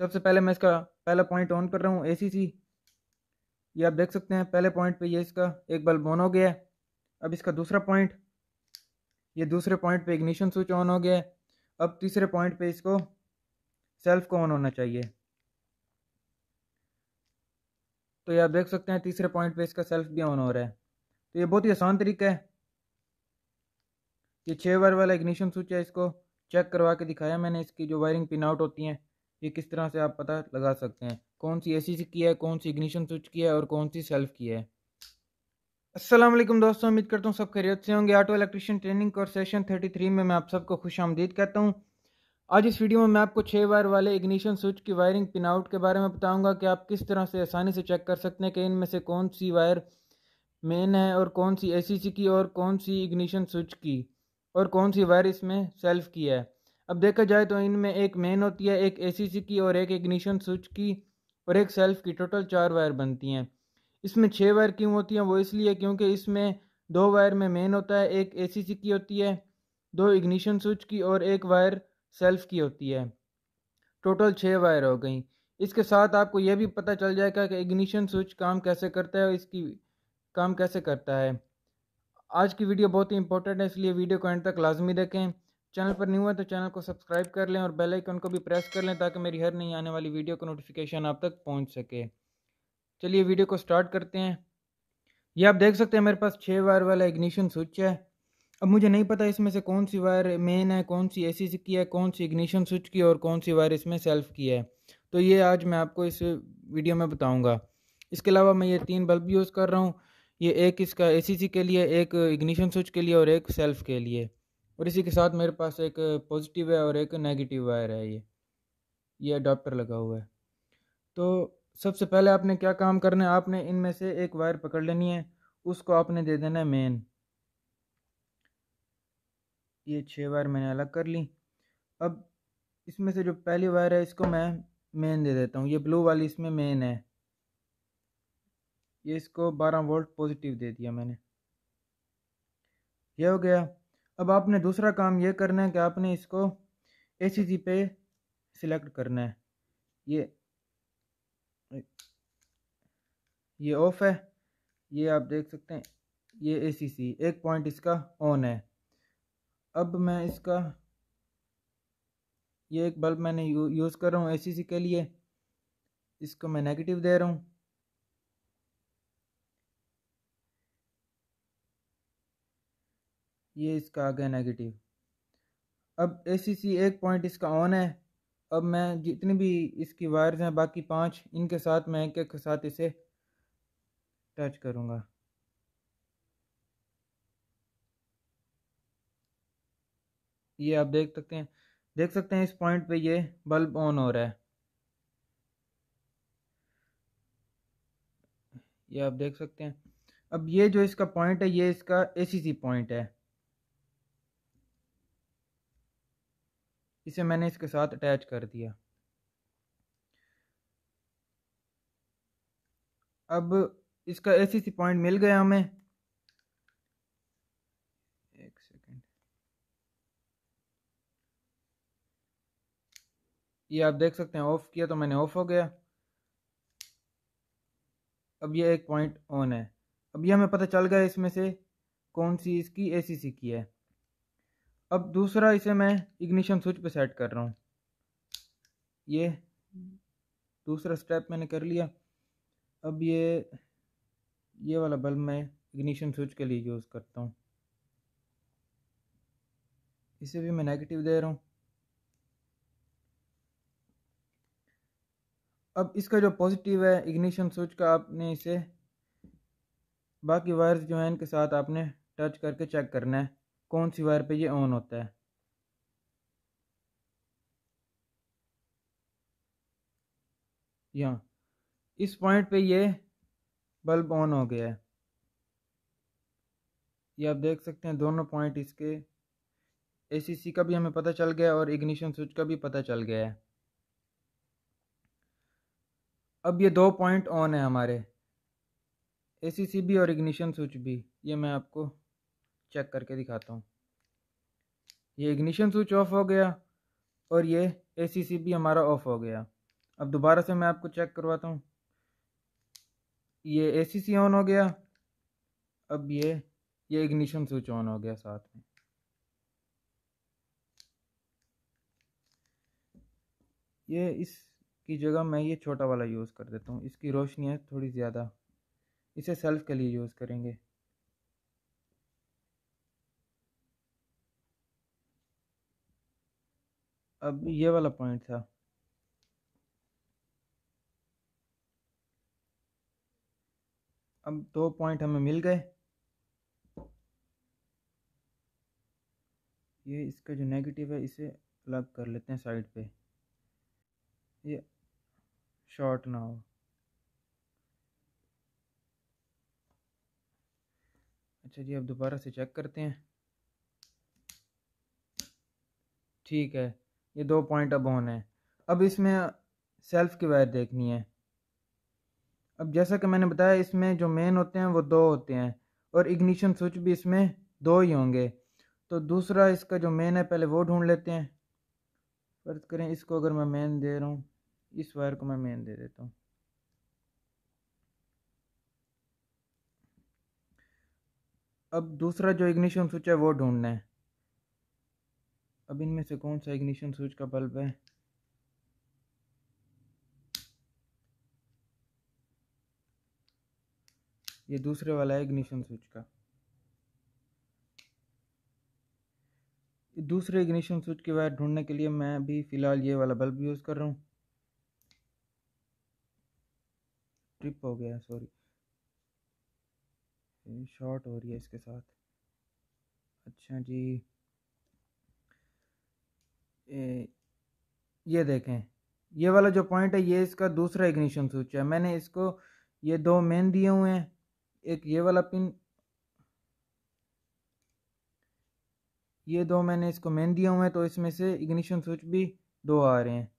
सबसे पहले मैं इसका पहला पॉइंट ऑन कर रहा हूँ ए ये आप देख सकते हैं पहले पॉइंट पे ये इसका एक बल्ब ऑन हो गया है अब इसका दूसरा पॉइंट ये दूसरे पॉइंट पे इग्निशन स्विच ऑन हो गया है अब तीसरे पॉइंट पे इसको सेल्फ को ऑन होना चाहिए तो ये आप देख सकते हैं तीसरे पॉइंट पे इसका सेल्फ भी ऑन हो रहा है तो ये बहुत ही आसान तरीका है ये छः वायर वाला इग्निशन स्विच है इसको चेक करवा के दिखाया मैंने इसकी जो वायरिंग पिन आउट होती हैं ये किस तरह से आप पता लगा सकते हैं कौन सी एसी सी की है कौन सी इग्निशन स्विच की है और कौन सी सेल्फ की है असलम दोस्तों उम्मीद करता हूँ सब खैरियत से होंगे ऑटो इलेक्ट्रिशियन ट्रेनिंग और सेशन 33 में मैं आप सबको खुश आमदीद कहता हूँ आज इस वीडियो में मैं आपको छः वायर वाले इग्निशन स्विच की वायरिंग पिन आउट के बारे में बताऊँगा कि आप किस तरह से आसानी से चेक कर सकते हैं कि इनमें से कौन सी वायर मेन है और कौन सी ए की और कौन सी इग्निशन स्विच की और कौन सी वायर इसमें सेल्फ की है अब देखा जाए तो इनमें एक मेन होती है एक एसीसी की और एक इग्निशन स्विच की और एक सेल्फ की टोटल चार वायर बनती हैं इसमें छः वायर क्यों होती हैं वो इसलिए क्योंकि इसमें दो वायर में मेन होता है एक एसीसी की होती है दो इग्निशन स्विच की और एक वायर सेल्फ की होती है टोटल छः वायर हो गई इसके साथ आपको यह भी पता चल जाएगा कि इग्निशन स्विच काम कैसे करता है और इसकी काम कैसे करता है आज की वीडियो बहुत ही इंपॉर्टेंट है इसलिए वीडियो को एंड तक लाजमी देखें चैनल पर न्यू है तो चैनल को सब्सक्राइब कर लें और बेल आइकन को भी प्रेस कर लें ताकि मेरी हर नई आने वाली वीडियो का नोटिफिकेशन आप तक पहुंच सके चलिए वीडियो को स्टार्ट करते हैं ये आप देख सकते हैं मेरे पास छः वायर वाला इग्निशन स्विच है अब मुझे नहीं पता इसमें से कौन सी वायर मेन है कौन सी सी की है कौन सी इग्निशन स्विच की और कौन सी वायर इसमें सेल्फ की है तो ये आज मैं आपको इस वीडियो में बताऊँगा इसके अलावा मैं ये तीन बल्ब यूज़ कर रहा हूँ ये एक इसका सी के लिए एक इग्निशन स्विच के लिए और एक सेल्फ के लिए और इसी के साथ मेरे पास एक पॉजिटिव है और एक नेगेटिव वायर है ये ये अडाप्टर लगा हुआ है तो सबसे पहले आपने क्या काम करना है आपने इनमें से एक वायर पकड़ लेनी है उसको आपने दे देना है मेन ये छः वायर मैंने अलग कर ली अब इसमें से जो पहली वायर है इसको मैं मेन दे देता हूँ ये ब्लू वाली इसमें मेन है ये इसको 12 वोल्ट पॉजिटिव दे दिया मैंने यह हो गया अब आपने दूसरा काम ये करना है कि आपने इसको ए सी जी पे सिलेक्ट करना है ये ये ऑफ है ये आप देख सकते हैं ये ए सी सी एक पॉइंट इसका ऑन है अब मैं इसका ये एक बल्ब मैंने यू, यूज़ कर रहा हूँ ए सी सी के लिए इसको मैं नेगेटिव दे रहा हूँ ये इसका आ गया नेगेटिव अब ए सी सी एक पॉइंट इसका ऑन है अब मैं जितनी भी इसकी वायर्स हैं बाकी पांच इनके साथ मैं एक एक के साथ इसे टच करूंगा ये आप देख सकते हैं देख सकते हैं इस पॉइंट पे ये बल्ब ऑन हो रहा है ये आप देख सकते हैं अब ये जो इसका पॉइंट है ये इसका एसीसी पॉइंट है इसे मैंने इसके साथ अटैच कर दिया अब इसका एस सी पॉइंट मिल गया हमें एक ये आप देख सकते हैं ऑफ़ किया तो मैंने ऑफ़ हो गया अब ये एक पॉइंट ऑन है अब ये हमें पता चल गया इसमें से कौन सी इसकी ए सी की है अब दूसरा इसे मैं इग्निशन स्विच पे सेट कर रहा हूँ ये दूसरा स्टेप मैंने कर लिया अब ये ये वाला बल्ब मैं इग्निशन स्विच के लिए यूज़ करता हूँ इसे भी मैं नेगेटिव दे रहा हूँ अब इसका जो पॉजिटिव है इग्निशन स्विच का आपने इसे बाकी वायर्स जो हैं इनके साथ आपने टच करके चेक करना है कौन सी वायर पे ये ऑन होता है यहाँ इस पॉइंट पे ये बल्ब ऑन हो गया है ये आप देख सकते हैं दोनों पॉइंट इसके एसीसी का भी हमें पता चल गया और इग्निशन स्विच का भी पता चल गया है अब ये दो पॉइंट ऑन है हमारे एसीसी भी और इग्निशन स्विच भी ये मैं आपको चेक करके दिखाता हूँ ये इग्निशन स्विच ऑफ हो गया और ये ए भी हमारा ऑफ हो गया अब दोबारा से मैं आपको चेक करवाता हूँ ये ए ऑन हो गया अब ये ये इग्निशन स्विच ऑन हो गया साथ में ये इसकी जगह मैं ये छोटा वाला यूज़ कर देता हूँ इसकी रोशनी है थोड़ी ज़्यादा इसे सेल्फ के लिए यूज़ करेंगे अब ये वाला पॉइंट था अब दो पॉइंट हमें मिल गए ये इसका जो नेगेटिव है इसे अलग कर लेते हैं साइड पे ये शॉर्ट ना हो अच्छा जी अब दोबारा से चेक करते हैं ठीक है ये दो पॉइंट अब ऑन है अब इसमें सेल्फ की वायर देखनी है अब जैसा कि मैंने बताया इसमें जो मेन होते हैं वो दो होते हैं और इग्निशन स्विच भी इसमें दो ही होंगे तो दूसरा इसका जो मेन है पहले वो ढूंढ लेते हैं फर्ज करें इसको अगर मैं मेन दे रहा हूँ इस वायर को मैं मेन दे देता हूँ अब दूसरा जो इग्निशन स्विच है वो ढूंढना है अब इनमें से कौन सा इग्निशन स्विच का बल्ब है ये दूसरे वाला है इग्निशन स्विच का दूसरे इग्निशन स्विच की वायर ढूंढने के लिए मैं भी फ़िलहाल ये वाला बल्ब यूज़ कर रहा हूँ ट्रिप हो गया सॉरी शॉर्ट हो रही है इसके साथ अच्छा जी ये देखें ये वाला जो पॉइंट है ये इसका दूसरा इग्निशन स्विच है मैंने इसको ये दो मेन दिए हुए हैं एक ये वाला पिन ये दो मैंने इसको मेन दिए हुए हैं तो इसमें से इग्निशन स्विच भी दो आ रहे हैं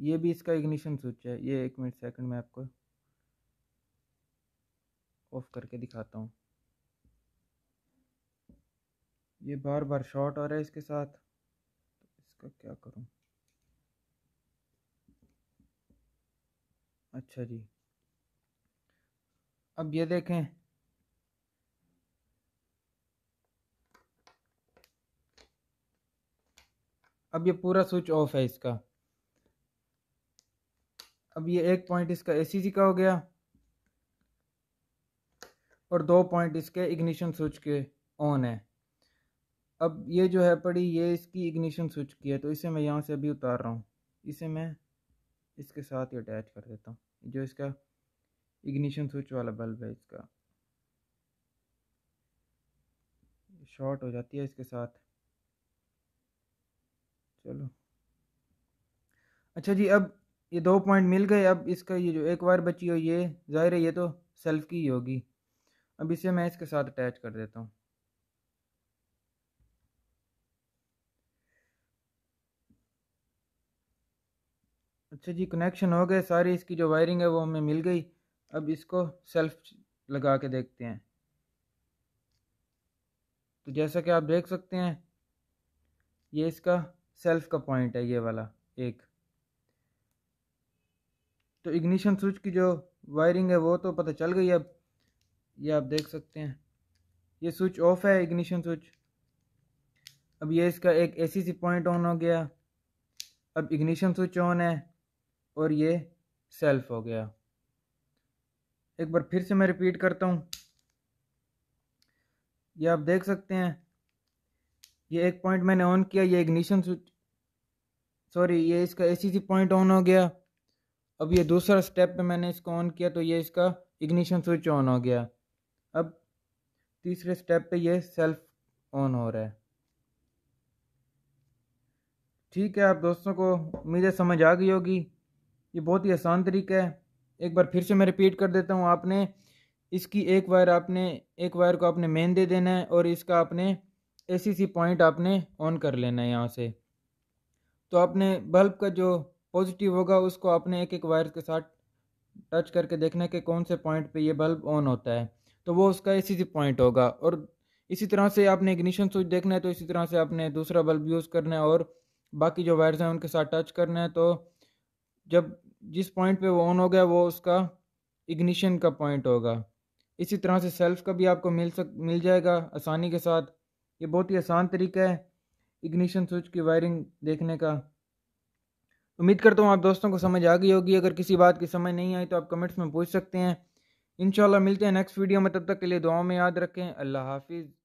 ये भी इसका इग्निशन स्विच है ये एक मिनट सेकंड में आपको ऑफ करके दिखाता हूँ ये बार बार शॉर्ट आ रहा है इसके साथ इसका क्या करूं अच्छा जी अब ये देखें अब ये पूरा स्विच ऑफ है इसका अब ये एक पॉइंट इसका एसीसी का हो गया और दो पॉइंट इसके इग्निशन स्विच के ऑन है अब ये जो है पड़ी ये इसकी इग्निशन स्विच की है तो इसे मैं यहाँ से अभी उतार रहा हूँ इसे मैं इसके साथ ही अटैच कर देता हूँ जो इसका इग्निशन स्विच वाला बल्ब है इसका शॉर्ट हो जाती है इसके साथ चलो अच्छा जी अब ये दो पॉइंट मिल गए अब इसका ये जो एक वायर बची हो ये ज़ाहिर है ये तो सेल्फ की ही होगी अब इसे मैं इसके साथ अटैच कर देता हूँ अच्छा जी कनेक्शन हो गए सारी इसकी जो वायरिंग है वो हमें मिल गई अब इसको सेल्फ लगा के देखते हैं तो जैसा कि आप देख सकते हैं ये इसका सेल्फ का पॉइंट है ये वाला एक तो इग्निशन स्विच की जो वायरिंग है वो तो पता चल गई अब ये आप देख सकते हैं ये स्विच ऑफ है इग्निशन स्विच अब ये इसका एक एसीसी पॉइंट ऑन हो गया अब इग्निशन स्विच ऑन है और ये सेल्फ हो गया एक बार फिर से मैं रिपीट करता हूँ ये आप देख सकते हैं ये एक पॉइंट मैंने ऑन किया ये इग्निशन स्विच सॉरी ये इसका ए पॉइंट ऑन हो गया अब ये दूसरा स्टेप पे मैंने इसको ऑन किया तो ये इसका इग्निशन स्विच ऑन हो गया अब तीसरे स्टेप पे ये सेल्फ ऑन हो रहा है ठीक है आप दोस्तों को उम्मीदें समझ आ गई होगी ये बहुत ही आसान तरीका है एक बार फिर से मैं रिपीट कर देता हूँ आपने इसकी एक वायर आपने एक वायर को आपने मेन दे देना है और इसका आपने ए पॉइंट आपने ऑन कर लेना है यहाँ से तो आपने बल्ब का जो पॉजिटिव होगा उसको आपने एक एक वायर के साथ टच करके देखना है कि कौन से पॉइंट पे ये बल्ब ऑन होता है तो वो उसका ए पॉइंट होगा और इसी तरह से आपने इग्निशन स्विच देखना है तो इसी तरह से आपने दूसरा बल्ब यूज़ करना है और बाकी जो वायर्स हैं उनके साथ टच करना है तो जब जिस पॉइंट पे वो ऑन हो गया वो उसका इग्निशन का पॉइंट होगा इसी तरह से सेल्फ का भी आपको मिल सक मिल जाएगा आसानी के साथ ये बहुत ही आसान तरीका है इग्निशन स्विच की वायरिंग देखने का उम्मीद करता हूँ आप दोस्तों को समझ आ गई होगी अगर किसी बात की समझ नहीं आई तो आप कमेंट्स में पूछ सकते हैं इन मिलते हैं नेक्स्ट वीडियो में तब तक के लिए दुआओं में याद रखें अल्लाह हाफिज़